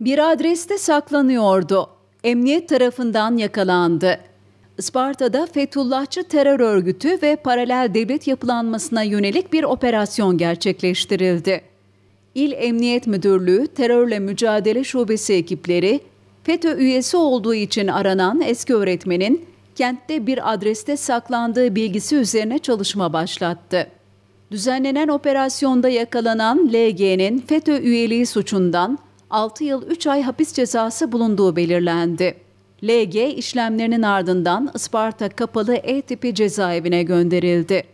Bir adreste saklanıyordu. Emniyet tarafından yakalandı. Isparta'da Fethullahçı terör örgütü ve paralel devlet yapılanmasına yönelik bir operasyon gerçekleştirildi. İl Emniyet Müdürlüğü Terörle Mücadele Şubesi ekipleri, FETÖ üyesi olduğu için aranan eski öğretmenin kentte bir adreste saklandığı bilgisi üzerine çalışma başlattı. Düzenlenen operasyonda yakalanan LG'nin FETÖ üyeliği suçundan 6 yıl 3 ay hapis cezası bulunduğu belirlendi. LG işlemlerinin ardından Isparta Kapalı E tipi cezaevine gönderildi.